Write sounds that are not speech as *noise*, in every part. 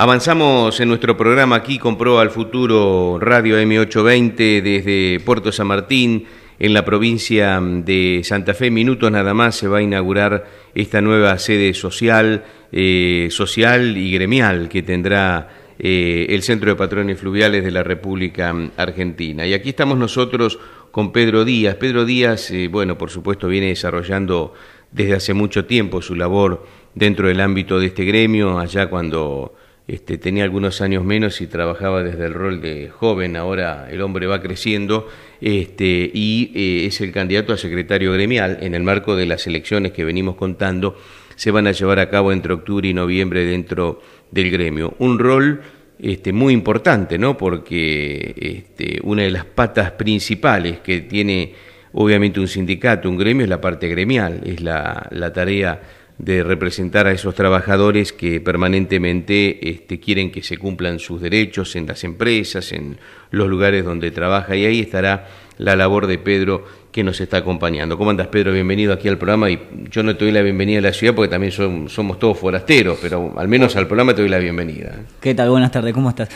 Avanzamos en nuestro programa aquí con al Futuro Radio M820 desde Puerto San Martín, en la provincia de Santa Fe. Minutos nada más se va a inaugurar esta nueva sede social, eh, social y gremial que tendrá eh, el Centro de Patrones Fluviales de la República Argentina. Y aquí estamos nosotros con Pedro Díaz. Pedro Díaz, eh, bueno, por supuesto, viene desarrollando desde hace mucho tiempo su labor dentro del ámbito de este gremio, allá cuando este, tenía algunos años menos y trabajaba desde el rol de joven, ahora el hombre va creciendo este, y eh, es el candidato a secretario gremial en el marco de las elecciones que venimos contando, se van a llevar a cabo entre octubre y noviembre dentro del gremio. Un rol este, muy importante, ¿no? porque este, una de las patas principales que tiene obviamente un sindicato, un gremio, es la parte gremial, es la, la tarea de representar a esos trabajadores que permanentemente este, quieren que se cumplan sus derechos en las empresas, en los lugares donde trabaja, y ahí estará la labor de Pedro que nos está acompañando. ¿Cómo andas, Pedro? Bienvenido aquí al programa. Y yo no te doy la bienvenida a la ciudad porque también somos todos forasteros, pero al menos al programa te doy la bienvenida. ¿Qué tal? Buenas tardes, ¿cómo estás?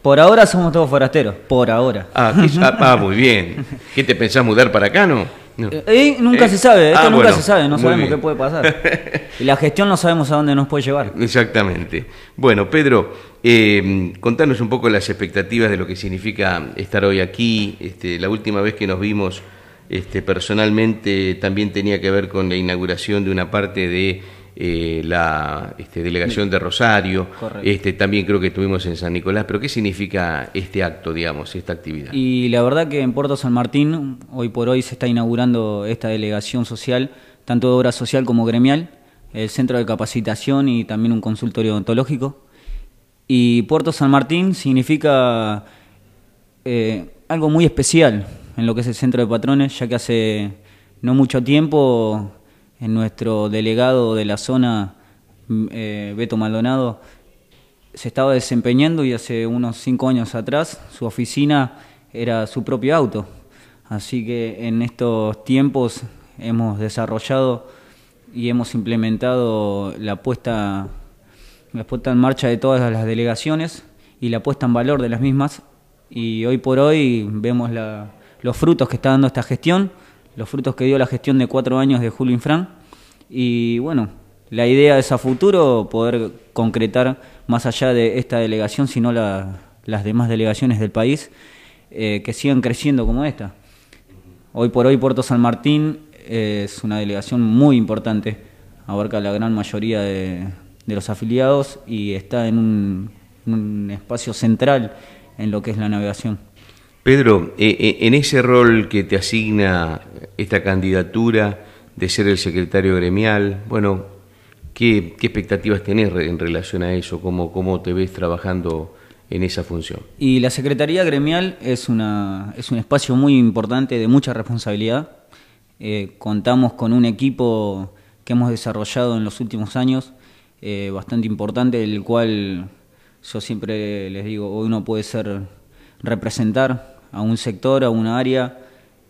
Por ahora somos todos forasteros, por ahora. Ah, ah, ah muy bien. ¿Qué te pensás mudar para acá, no? Eh, eh, nunca eh, se sabe, esto ah, nunca se sabe, no sabemos qué puede pasar. *laughs* Y la gestión no sabemos a dónde nos puede llevar. Exactamente. Bueno, Pedro, contanos un poco las expectativas de lo que significa estar hoy aquí. Este, la última vez que nos vimos este, personalmente también tenía que ver con la inauguración de una parte de eh, la este, delegación de Rosario, este, también creo que estuvimos en San Nicolás, pero ¿qué significa este acto, digamos, esta actividad? Y la verdad que en Puerto San Martín, hoy por hoy se está inaugurando esta delegación social, tanto de obra social como gremial, el centro de capacitación y también un consultorio odontológico. Y Puerto San Martín significa eh, algo muy especial en lo que es el centro de patrones, ya que hace no mucho tiempo en nuestro delegado de la zona, mm, eh, Beto Maldonado, se estaba desempeñando y hace unos cinco años atrás su oficina era su propio auto. Así que en estos tiempos hemos desarrollado y hemos implementado la puesta, la puesta en marcha de todas las delegaciones y la puesta en valor de las mismas. Y hoy por hoy vemos los frutos que está dando esta gestión los frutos que dio la gestión de cuatro años de Julio Infran. Y bueno, la idea es a futuro poder concretar más allá de esta delegación, sino las demás delegaciones del país eh, que sigan creciendo como esta. Hoy por hoy Puerto San Martín eh, es una delegación muy importante, abarca la gran mayoría de, los afiliados y está en un, espacio central en lo que es la navegación. Pedro, eh, en ese rol que te asigna esta candidatura de ser el secretario gremial. Bueno, ¿qué, expectativas tenés en relación a eso? ¿Cómo, ¿Cómo te ves trabajando en esa función? Y la Secretaría Gremial es, una, es un espacio muy importante de mucha responsabilidad. Eh, contamos con un equipo que hemos desarrollado en los últimos años, eh, bastante importante, el cual yo siempre les digo, hoy uno puede ser representar a un sector, a una área,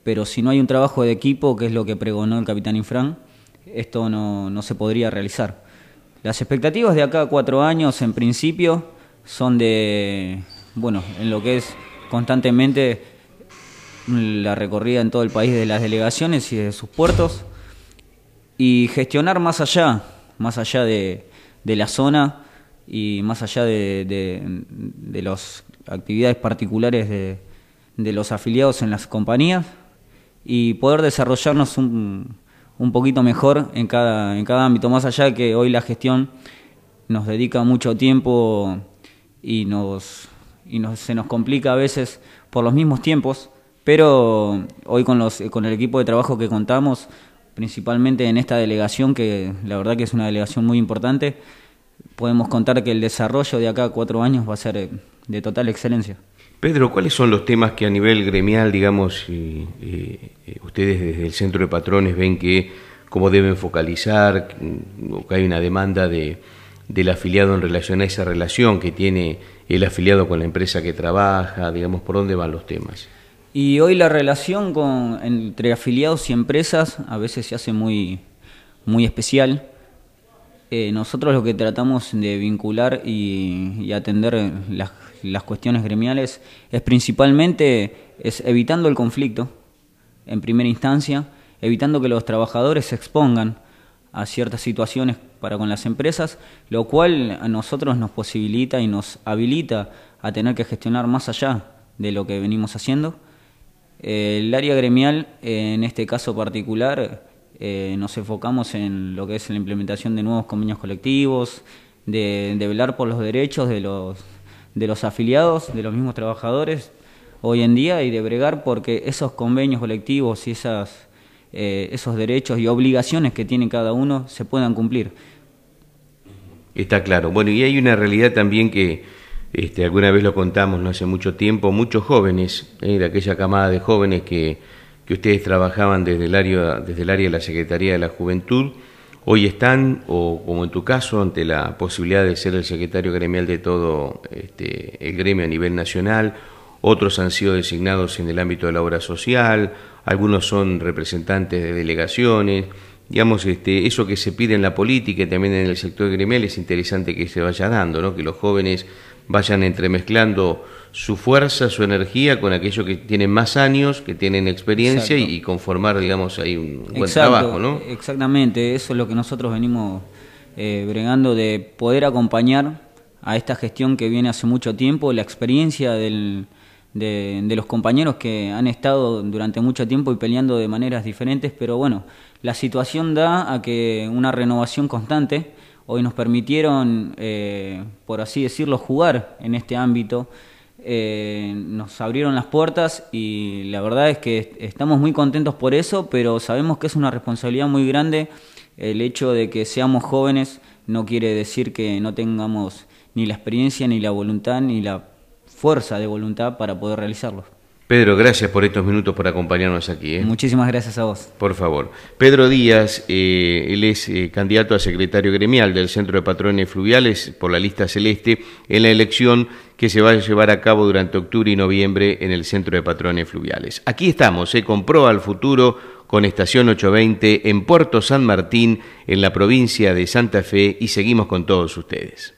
pero si no hay un trabajo de equipo, que es lo que pregonó el capitán Infran, esto no, se podría realizar. Las expectativas de acá cuatro años, en principio, son de, bueno, en lo que es constantemente la recorrida en todo el país de las delegaciones y de sus puertos, y gestionar más allá, más allá de, la zona y más allá de, de las actividades particulares de los afiliados en las compañías, y poder desarrollarnos un, un poquito mejor en cada, en cada ámbito, más allá de que hoy la gestión nos dedica mucho tiempo y nos, y se nos complica a veces por los mismos tiempos, pero hoy con, los, con el equipo de trabajo que contamos, principalmente en esta delegación, que la verdad que es una delegación muy importante, podemos contar que el desarrollo de acá a cuatro años va a ser eh, de total excelencia. Pedro, ¿cuáles son los temas que a nivel gremial, digamos, eh, ustedes desde el centro de patrones ven que cómo deben focalizar, mm, que hay una demanda del afiliado en relación a esa relación que tiene el afiliado con la empresa que trabaja, digamos, por dónde van los temas? Y hoy la relación entre afiliados y empresas a veces se hace muy, muy especial. Eh, nosotros lo que tratamos de vincular y, atender las, cuestiones gremiales es principalmente es evitando el conflicto en primera instancia, evitando que los trabajadores se expongan a ciertas situaciones para con las empresas, lo cual a nosotros nos posibilita y nos habilita a tener que gestionar más allá de lo que venimos haciendo. el área gremial, en este caso particular, eh, nos enfocamos en lo que es la implementación de nuevos convenios colectivos, de, de, velar por los derechos de los, de los afiliados, de los mismos trabajadores hoy en día y de bregar porque esos convenios colectivos y esas, eh, esos derechos y obligaciones que tiene cada uno se puedan cumplir. Está claro. Bueno, y hay una realidad también que este, alguna vez lo contamos no hace mucho tiempo, muchos jóvenes, eh, de aquella camada de jóvenes que que ustedes trabajaban desde el área, desde el área de la Secretaría de la Juventud, hoy están, o como en tu caso, ante la posibilidad de ser el secretario gremial de todo este, el gremio a nivel nacional, otros han sido designados en el ámbito de la obra social, algunos son representantes de delegaciones, digamos, este, eso que se pide en la política y también en el sector gremial es interesante que se vaya dando, ¿no? que los jóvenes vayan entremezclando su fuerza, su energía con aquellos que tienen más años, que tienen experiencia y conformar, digamos, ahí un buen trabajo, ¿no? Exactamente, eso es lo que nosotros venimos eh, bregando de poder acompañar a esta gestión que viene hace mucho tiempo, la experiencia del, de, de, los compañeros que han estado durante mucho tiempo y peleando de maneras diferentes, pero bueno, la situación da a que una renovación constante hoy nos permitieron, eh, por así decirlo, jugar en este ámbito. Eh, nos abrieron las puertas y la verdad es que estamos muy contentos por eso, pero sabemos que es una responsabilidad muy grande el hecho de que seamos jóvenes no quiere decir que no tengamos ni la experiencia, ni la voluntad, ni la fuerza de voluntad para poder realizarlo. Pedro, gracias por estos minutos, por acompañarnos aquí. ¿eh? Muchísimas gracias a vos. Por favor. Pedro Díaz, eh, él es eh, candidato a secretario gremial del Centro de Patrones Fluviales por la lista celeste en la elección que se va a llevar a cabo durante octubre y noviembre en el Centro de Patrones Fluviales. Aquí estamos, se con al Futuro, con Estación 820 en Puerto San Martín, en la provincia de Santa Fe, y seguimos con todos ustedes.